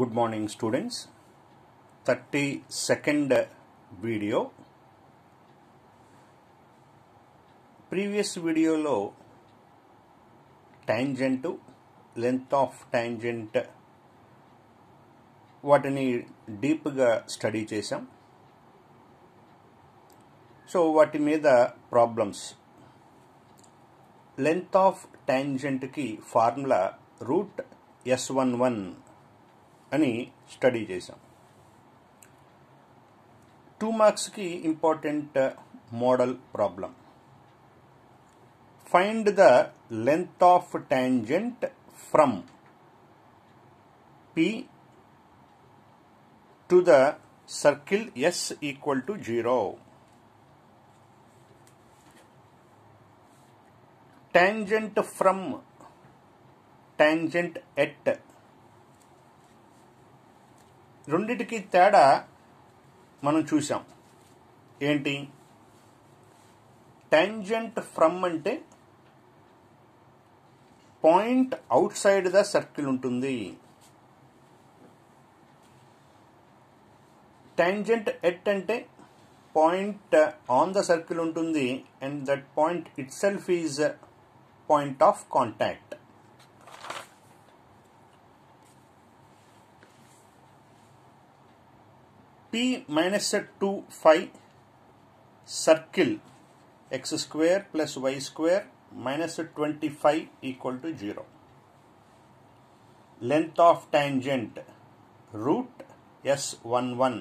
Good morning students thirty second video previous వీడియోలో tangent length of tangent వాటిని డీప్గా study చేశాం సో వాటి మీద ప్రాబ్లమ్స్ లెంత్ ఆఫ్ ట్యాంజెంట్కి formula root S one one अनि स्टडी చేసాం 2 మార్క్స్ కి important model problem find the length of tangent from P to the circle S = 0 tangent from tangent at రెండిటికి తేడా మనం చూసాం ఏంటి టాంజెంట్ ఫ్రమ్ అంటే point outside the circle ఉంటుంది టాంజెంట్ ఎట్ అంటే పాయింట్ ఆన్ ద సర్కిల్ ఉంటుంది and that point itself is point of contact P minus two five circle x square plus y square minus twenty five equal to zero length of tangent root S one one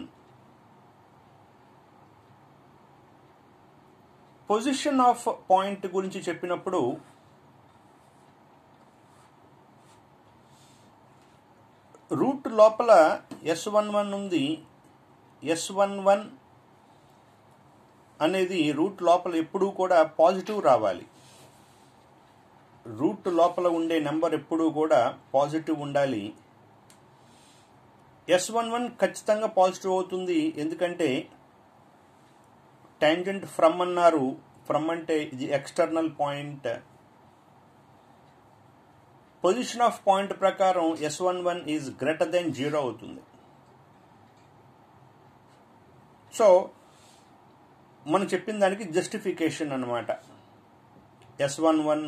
position of point గురించి చెప్పినప్పుడు root లోపల S one one ఉంది S one one అనేది root లోపల ఎప్పుడూ కూడా positive రావాలి route లోపల ఉండే నెంబర్ ఎప్పుడూ కూడా పాజిటివ్ ఉండాలి ఎస్ వన్ వన్ ఖచ్చితంగా పాజిటివ్ అవుతుంది ఎందుకంటే ట్యాంజెంట్ ఫ్రమ్ అన్నారు ఫ్రమ్ అంటే ఇది external point position of point ప్రకారం S one one is greater than zero అవుతుంది సో మనం చెప్పిన దానికి జస్టిఫికేషన్ అనమాట ఎస్ వన్ వన్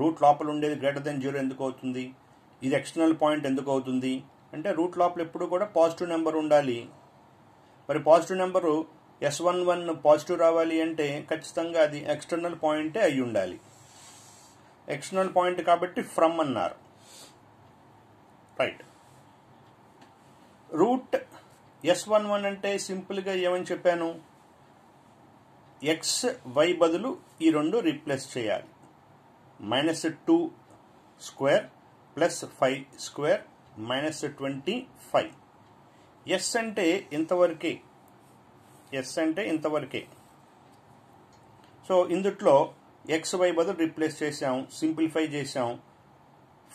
రూట్ లోపల ఉండేది గ్రేటర్ దెన్ జీరో ఎందుకు అవుతుంది ఇది ఎక్స్టర్నల్ పాయింట్ ఎందుకు అవుతుంది అంటే రూట్ లోపల ఎప్పుడు కూడా పాజిటివ్ నెంబర్ ఉండాలి మరి positive number S one one positive రావాలి అంటే ఖచ్చితంగా అది ఎక్స్టర్నల్ పాయింటే అయి ఉండాలి ఎక్స్టర్నల్ పాయింట్ కాబట్టి ఫ్రమ్ అన్నారు right root S one one అంటే సింపుల్గా ఏమని చెప్పాను ఎక్స్ వై బదులు ఈ రెండు రీప్లేస్ చేయాలి minus two square plus five square minus twenty five S అంటే ఇంతవరకే ఎస్ అంటే ఇంతవరకే సో ఇందుట్లో ఎక్స్ వై బదులు రీప్లేస్ చేసాం సింప్లిఫై చేసాము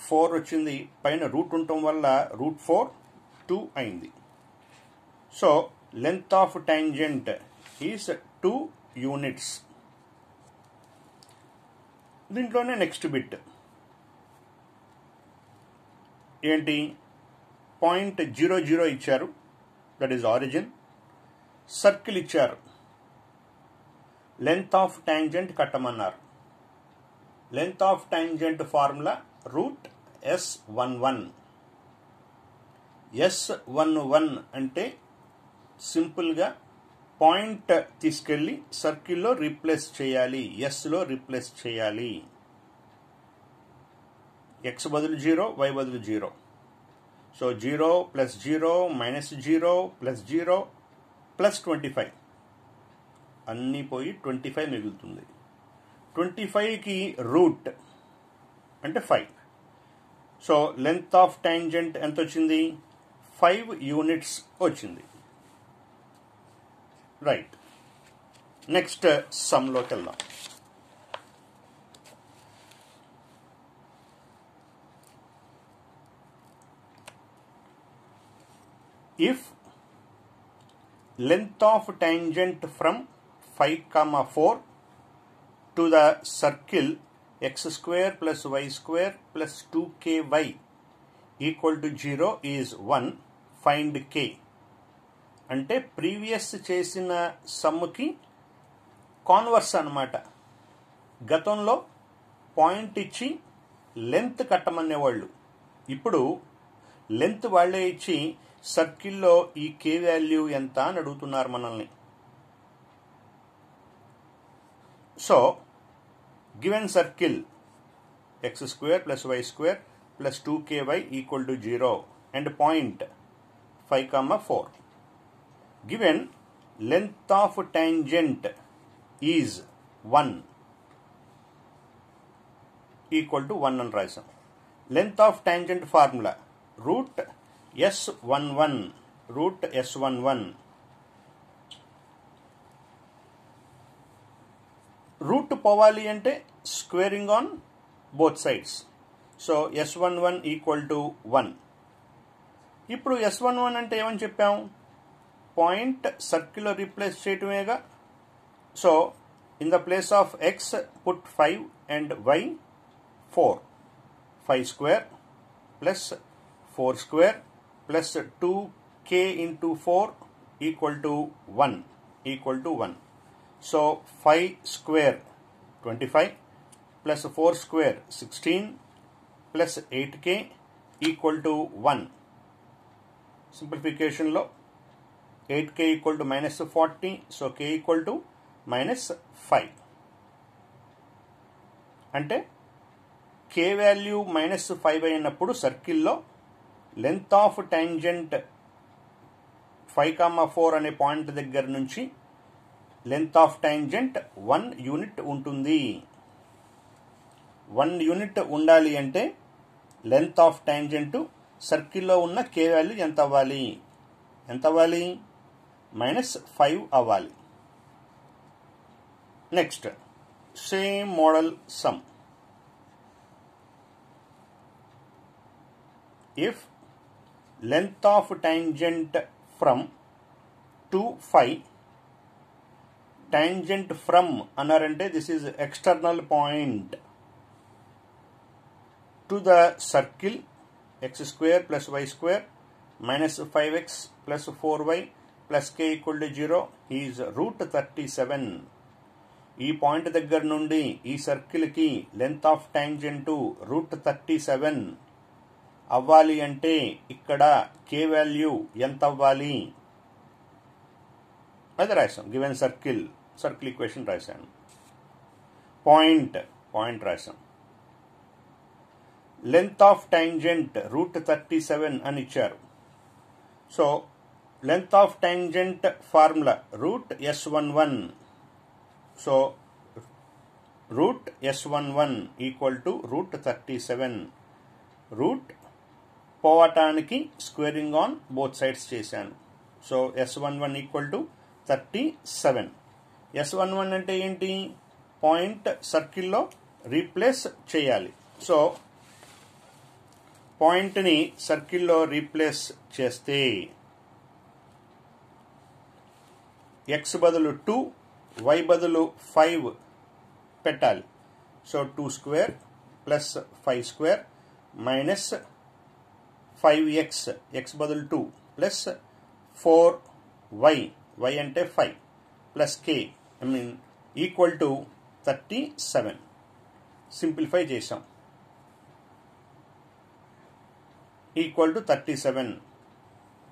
ఫోర్ వచ్చింది పైన రూట్ ఉండటం వల్ల రూట్ ఫోర్ టూ అయింది so length of tangent is two units దీంట్లోనే నెక్స్ట్ బిట్ ఏంటి పాయింట్ జీరో జీరో ఇచ్చారు దట్ ఈజ్ ఆరిజిన్ సర్కిల్ ఇచ్చారు లెంత్ ఆఫ్ ట్యాంజెంట్ కట్టమన్నారు length of tangent formula root S one one yes one one అంటే సింపుల్గా point తీసుకెళ్ళి సర్కిల్లో replace చేయాలి ఎస్లో రీప్లేస్ చేయాలి ఎక్స్ బదులు జీరో వై బదులు zero so zero plus zero minus zero plus zero plus twenty five అన్నీ పోయి ట్వంటీ ఫైవ్ మిగులుతుంది ట్వంటీ ఫైవ్కి రూట్ అంటే five so length of tangent ఎంత వచ్చింది ఫైవ్ యూనిట్స్ వచ్చింది Right. Next, uh, some local If length of tangent from 5 comma 4 to the circle x square plus y square plus 2ky equal to 0 is 1 find k అంటే previous చేసిన సమ్ముకి converse అనమాట గతంలో point ఇచ్చి length కట్టమనేవాళ్ళు ఇప్పుడు length వాళ్లే ఇచ్చి సర్కిల్లో ఈ కే వాల్యూ ఎంత అని అడుగుతున్నారు మనల్ని so given circle x square plus y square plus two k y equal to zero and point five comma four given length of tangent is one equal to one అని రాసాం length of tangent formula root S one one root S one one root పోవాలి అంటే squaring on both sides so S one one equal to one ఇప్పుడు S one one అంటే ఏమని చెప్పాము point circular replace straight omega so in the place of x put 5 and y 4 5 square plus 4 square plus 2k into 4 equal to 1 equal to 1 so 5 square 25 plus 4 square 16 plus 8k equal to 1 simplification law k equal to minus forty so k equal to minus five అంటే k value minus five అయినప్పుడు సర్కిల్లో length of tangent five comma four అనే point దగ్గర నుంచి length of tangent one unit ఉంటుంది one unit ఉండాలి అంటే length of tangent సర్కిల్లో ఉన్న కే వాల్యూ ఎంత అవ్వాలి ఎంత అవ్వాలి minus 5 a value. Next, same model sum. If length of tangent from to phi tangent from anarante this is external point to the circle x square plus y square minus 5x plus 4y plus k equal to zero is root thirty seven ఈ point దగ్గర నుండి ఈ సర్కిల్కి length of tangent root thirty seven అవ్వాలి అంటే ఇక్కడ k value ఎంత అవ్వాలి అది రాశాం గివెన్ సర్కిల్ సర్కిల్ ఈక్వేషన్ రాశాను పాయింట్ పాయింట్ రాసాం length of tangent root thirty seven అని ఇచ్చారు so of root S one one so root S one one equal to root thirty seven root పోవటానికి squaring on both sides చేశాను so S one one equal to thirty seven S one one అంటే ఏంటి point సర్కిల్లో replace చేయాలి so పాయింట్ని సర్కిల్లో replace చేస్తే x బదులు టూ వై బదులు ఫైవ్ పెట్టాలి so two square plus five square minus five x x బదులు two plus four y y అంటే five plus k I mean equal to thirty seven simplify చేసాం equal to thirty seven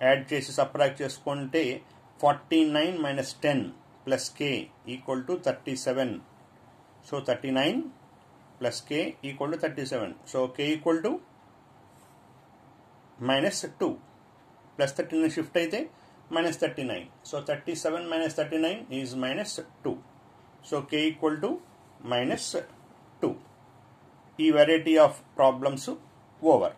add చేసి subtract చేసుకుంటే 49 minus 10 plus k equal to 37. So 39 plus k equal to 37. So k equal to minus 2 plus 39 shift అయితే minus 39. So 37 minus 39 is minus 2. So k equal to minus 2. ఈ variety of problems over